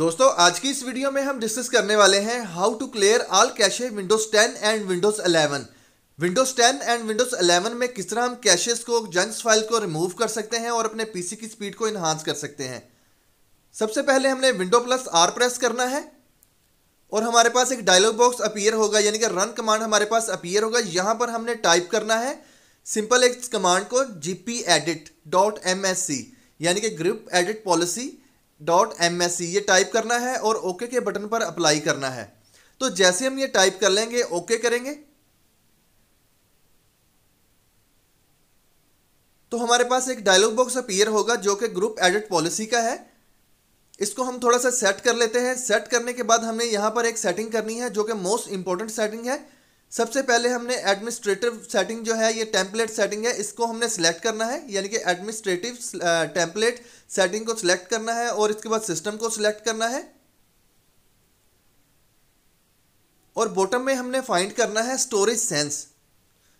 दोस्तों आज की इस वीडियो में हम डिस्कस करने वाले हैं how to clear all cache Windows 10 and Windows 11 Windows 10 and Windows 11 में किस तरह हम कैशेस को जंक्स फाइल को रिमूव कर सकते हैं और अपने पीसी की स्पीड को इन्हांस कर सकते हैं सबसे पहले हमने विंडो प्लस आर प्रेस करना है और हमारे पास एक डायलॉग बॉक्स अपीयर होगा यानी कि रन कमांड हमारे पास अपीयर होगा यहाँ पर हमने टाइप करना है सिंपल एक कमांड को G P edit dot M S C यानी कि group edit policy dot M S C ये टाइप करना है और ओके के बटन पर अप्लाई करना है तो जैसे हम ये टाइप कर लेंगे ओके करेंगे तो हमारे पास एक डायलॉग बॉक्स अपीयर होगा जो कि ग्रुप एडिट पॉलिसी का है इसको हम थोड़ा सा सेट कर लेते हैं सेट करने के बाद हमने यहां पर एक सेटिंग करनी है जो कि मोस्ट इंपॉर्टेंट सेटिंग है सबसे पहले हमने एडमिनिस्ट्रेटिव सेटिंग जो है ये टेम्पलेट सेटिंग है इसको हमने सेलेक्ट करना है यानी कि एडमिनिस्ट्रेटिव टेम्पलेट सेटिंग को सिलेक्ट करना है और इसके बाद सिस्टम को सिलेक्ट करना है और बॉटम में हमने फाइंड करना है स्टोरेज सेंस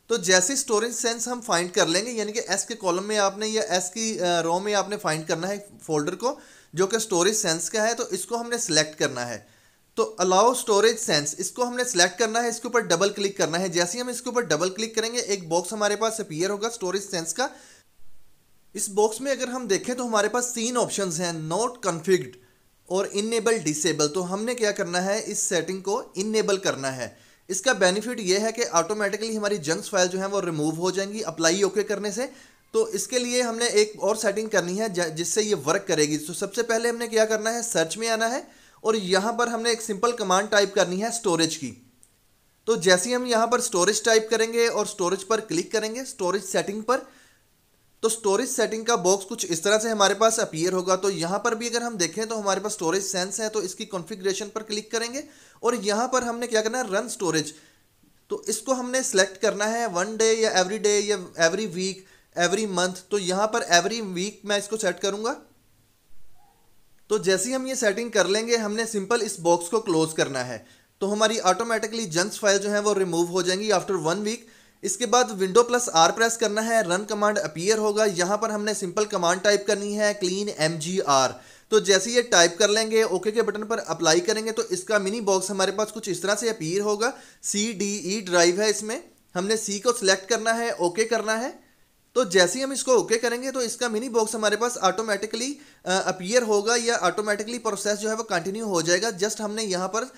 तो जैसे स्टोरेज सेंस हम फाइंड कर लेंगे यानी कि एस के कॉलम में आपने या एस की रो में आपने फाइंड करना है फोल्डर को जो कि स्टोरेज सेंस का है तो इसको हमने सेलेक्ट करना है तो अलाउ स्टोरेज सेंस इसको हमने सेलेक्ट करना है इसके ऊपर डबल क्लिक करना है जैसे ही हम इसके ऊपर डबल क्लिक करेंगे एक बॉक्स हमारे पास अपीयर होगा स्टोरेज सेंस का इस बॉक्स में अगर हम देखें तो हमारे पास तीन ऑप्शंस हैं नॉट कन्फिग्ड और इनेबल डिसेबल तो हमने क्या करना है इस सेटिंग को इनेबल करना है इसका बेनिफिट यह है कि ऑटोमेटिकली हमारी जंक्स फाइल जो है वो रिमूव हो जाएंगी अप्लाई ओके करने से तो इसके लिए हमने एक और सेटिंग करनी है जिससे ये वर्क करेगी तो सबसे पहले हमने क्या करना है सर्च में आना है और यहाँ पर हमने एक सिंपल कमांड टाइप करनी है स्टोरेज की तो जैसे हम यहाँ पर स्टोरेज टाइप करेंगे और स्टोरेज पर क्लिक करेंगे स्टोरेज सेटिंग पर तो स्टोरेज सेटिंग का बॉक्स कुछ इस तरह से हमारे पास अपीयर होगा तो यहाँ पर भी अगर हम देखें तो हमारे पास स्टोरेज सेंस है तो इसकी कॉन्फ़िगरेशन पर क्लिक करेंगे और यहाँ पर हमने क्या करना है रन स्टोरेज तो इसको हमने सेलेक्ट करना है वन डे या एवरी डे या एवरी वीक एवरी मंथ तो यहाँ पर एवरी वीक मैं इसको सेट करूँगा तो जैसे ही हम ये सेटिंग कर लेंगे हमने सिंपल इस बॉक्स को क्लोज़ करना है तो हमारी ऑटोमेटिकली जंक्स फाइल जो है वो रिमूव हो जाएंगी आफ्टर वन वीक इसके बाद विंडो प्लस आर प्रेस करना है रन कमांड अपीयर होगा यहाँ पर हमने सिंपल कमांड टाइप करनी है क्लीन एम जी आर तो जैसे ये टाइप कर लेंगे ओके के बटन पर अप्लाई करेंगे तो इसका मिनी बॉक्स हमारे पास कुछ इस तरह से अपीयर होगा सी डी ई ड्राइव है इसमें हमने सी को सिलेक्ट करना है ओके करना है तो जैसे ही हम इसको ओके okay करेंगे तो इसका मिनी बॉक्स हमारे पास ऑटोमेटिकली अपीयर होगा या ऑटोमेटिकली प्रोसेस जो है वो कंटिन्यू हो जाएगा जस्ट हमने यहाँ पर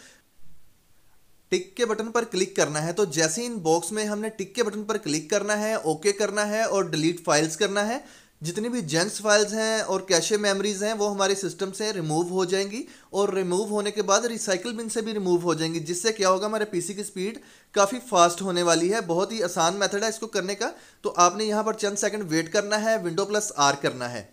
टिक के बटन पर क्लिक करना है तो जैसे इन बॉक्स में हमने टिक के बटन पर क्लिक करना है ओके okay करना है और डिलीट फाइल्स करना है जितनी भी जेंस फाइल्स हैं और कैशे मेमोरीज हैं वो हमारे सिस्टम से रिमूव हो जाएंगी और रिमूव होने के बाद रिसाइकिल बिन से भी रिमूव हो जाएंगी जिससे क्या होगा हमारे पीसी की स्पीड काफ़ी फास्ट होने वाली है बहुत ही आसान मेथड है इसको करने का तो आपने यहाँ पर चंद सेकंड वेट करना है विंडो प्लस आर करना है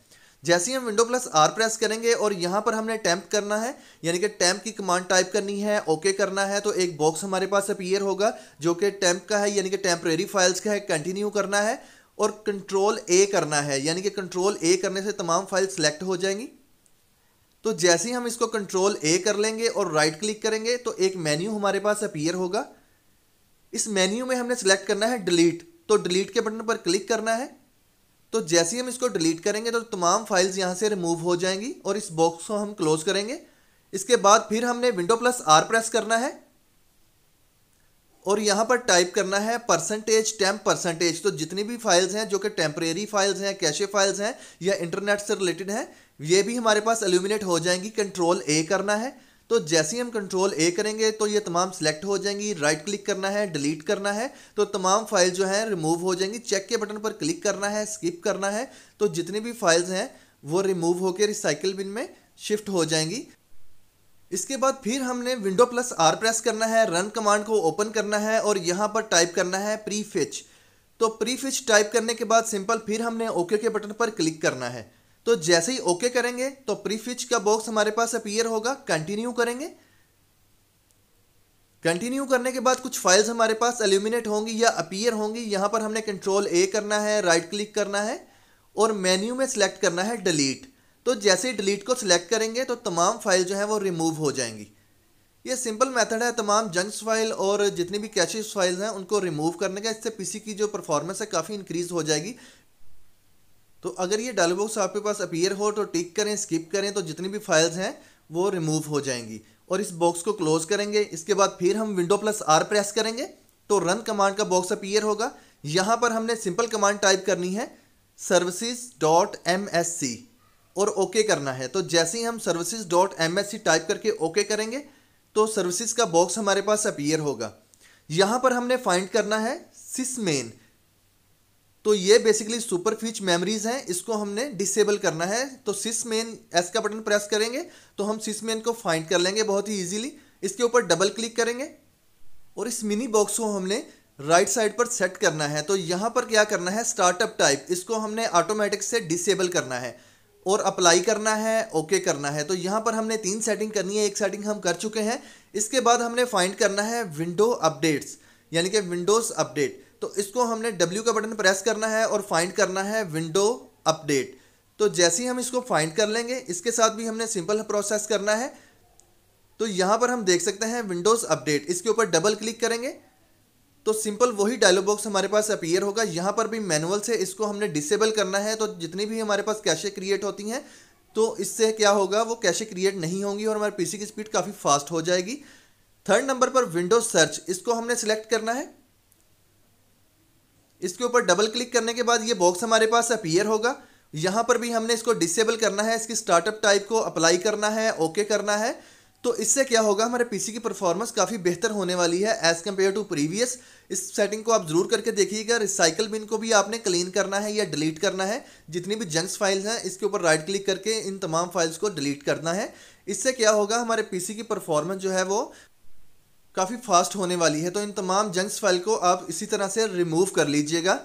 जैसे ही हम विंडो प्लस आर प्रेस करेंगे और यहाँ पर हमने टैंप करना है यानी कि टैंप की कमांड टाइप करनी है ओके करना है तो एक बॉक्स हमारे पास अपीयर होगा जो कि टैंप का है यानी कि टेम्परेरी फाइल्स का है कंटिन्यू करना है और कंट्रोल ए करना है यानी कि कंट्रोल ए करने से तमाम फाइल सेलेक्ट हो जाएंगी तो जैसे ही हम इसको कंट्रोल ए कर लेंगे और राइट क्लिक करेंगे तो एक मेन्यू हमारे पास अपीयर होगा इस मेन्यू में हमने सेलेक्ट करना है डिलीट तो डिलीट के बटन पर क्लिक करना है तो जैसे ही हम इसको डिलीट करेंगे तो तमाम फाइल्स यहाँ से रिमूव हो जाएंगी और इस बॉक्स को हम क्लोज करेंगे इसके बाद फिर हमने विंडो प्लस आर प्रेस करना है और यहाँ पर टाइप करना है परसेंटेज टेम्प परसेंटेज तो जितनी भी फाइल्स हैं जो कि टेम्परेरी फाइल्स हैं कैशे फाइल्स हैं या इंटरनेट से रिलेटेड हैं ये भी हमारे पास एल्यूमिनेट हो जाएंगी कंट्रोल ए करना है तो जैसे ही हम कंट्रोल ए करेंगे तो ये तमाम सेलेक्ट हो जाएंगी राइट क्लिक करना है डिलीट करना है तो तमाम फाइल जो हैं रिमूव हो जाएंगी चेक के बटन पर क्लिक करना है स्किप करना है तो जितनी भी फाइल्स हैं वो रिमूव होकर रिसाइकिल बिन में शिफ्ट हो जाएंगी इसके बाद फिर हमने विंडो प्लस आर प्रेस करना है रन कमांड को ओपन करना है और यहाँ पर टाइप करना है प्री फिच तो प्री फिच टाइप करने के बाद सिंपल फिर हमने ओके के बटन पर क्लिक करना है तो जैसे ही ओके करेंगे तो प्री फिच का बॉक्स हमारे पास अपीयर होगा कंटिन्यू करेंगे कंटिन्यू करने के बाद कुछ फाइल्स हमारे पास एल्यूमिनेट होंगी या अपीयर होंगी यहाँ पर हमने कंट्रोल ए करना है राइट क्लिक करना है और मेन्यू में सेलेक्ट करना है डिलीट तो जैसे ही डिलीट को सिलेक्ट करेंगे तो तमाम फाइल जो है वो रिमूव हो जाएंगी ये सिंपल मेथड है तमाम जंक्स फाइल और जितनी भी कैशेस फाइल्स हैं उनको रिमूव करने का इससे पीसी की जो परफॉर्मेंस है काफ़ी इंक्रीज हो जाएगी तो अगर ये डायल बॉक्स आपके पास अपीयर हो तो टिक करें स्किप करें तो जितनी भी फाइल्स हैं वो रिमूव हो जाएंगी और इस बॉक्स को क्लोज करेंगे इसके बाद फिर हम विंडो प्लस आर प्रेस करेंगे तो रन कमांड का बॉक्स अपीयर होगा यहाँ पर हमने सिंपल कमांड टाइप करनी है services dot M S C और ओके okay करना है तो जैसे ही हम services dot M S C type करके ओके okay करेंगे तो सर्विसेज का बॉक्स हमारे पास अपीयर होगा यहाँ पर हमने फाइंड करना है सिसमेन तो ये बेसिकली सुपर फीच मेमरीज हैं इसको हमने डिसेबल करना है तो सिस मेन एस का बटन प्रेस करेंगे तो हम सिस मेन को फाइंड कर लेंगे बहुत ही ईजीली इसके ऊपर डबल क्लिक करेंगे और इस मिनी बॉक्स को हमने राइट साइड पर सेट करना है तो यहाँ पर क्या करना है स्टार्टअप टाइप इसको हमने ऑटोमेटिक से डिसेबल करना है और अप्लाई करना है ओके okay करना है तो यहाँ पर हमने तीन सेटिंग करनी है एक सेटिंग हम कर चुके हैं इसके बाद हमने फाइंड करना है विंडो अपडेट्स यानी कि विंडोज़ अपडेट तो इसको हमने डब्ल्यू का बटन प्रेस करना है और फाइंड करना है विंडो अपडेट तो जैसे ही हम इसको फाइंड कर लेंगे इसके साथ भी हमने सिंपल प्रोसेस करना है तो यहाँ पर हम देख सकते हैं विंडोज़ अपडेट इसके ऊपर डबल क्लिक करेंगे तो सिंपल वही डायलॉग बॉक्स हमारे पास अपीयर होगा यहां पर भी मैनुअल से इसको हमने डिसेबल करना है तो जितनी भी हमारे पास कैशे क्रिएट होती हैं तो इससे क्या होगा वो कैशे क्रिएट नहीं होंगी और हमारे पीसी की स्पीड काफ़ी फास्ट हो जाएगी थर्ड नंबर पर विंडोज सर्च इसको हमने सिलेक्ट करना है इसके ऊपर डबल क्लिक करने के बाद ये बॉक्स हमारे पास अपीयर होगा यहां पर भी हमने इसको डिसेबल करना है इसकी स्टार्टअप टाइप को अप्लाई करना है ओके करना है तो इससे क्या होगा हमारे पीसी की परफॉर्मेंस काफ़ी बेहतर होने वाली है एज़ कम्पेयर टू प्रीवियस इस सेटिंग को आप ज़रूर करके देखिएगा रिसाइकल बिन को भी आपने क्लीन करना है या डिलीट करना है जितनी भी जंक्स फाइल्स हैं इसके ऊपर राइट क्लिक करके इन तमाम फाइल्स को डिलीट करना है इससे क्या होगा हमारे पी की परफॉर्मेंस जो है वो काफ़ी फास्ट होने वाली है तो इन तमाम जंक्स फाइल को आप इसी तरह से रिमूव कर लीजिएगा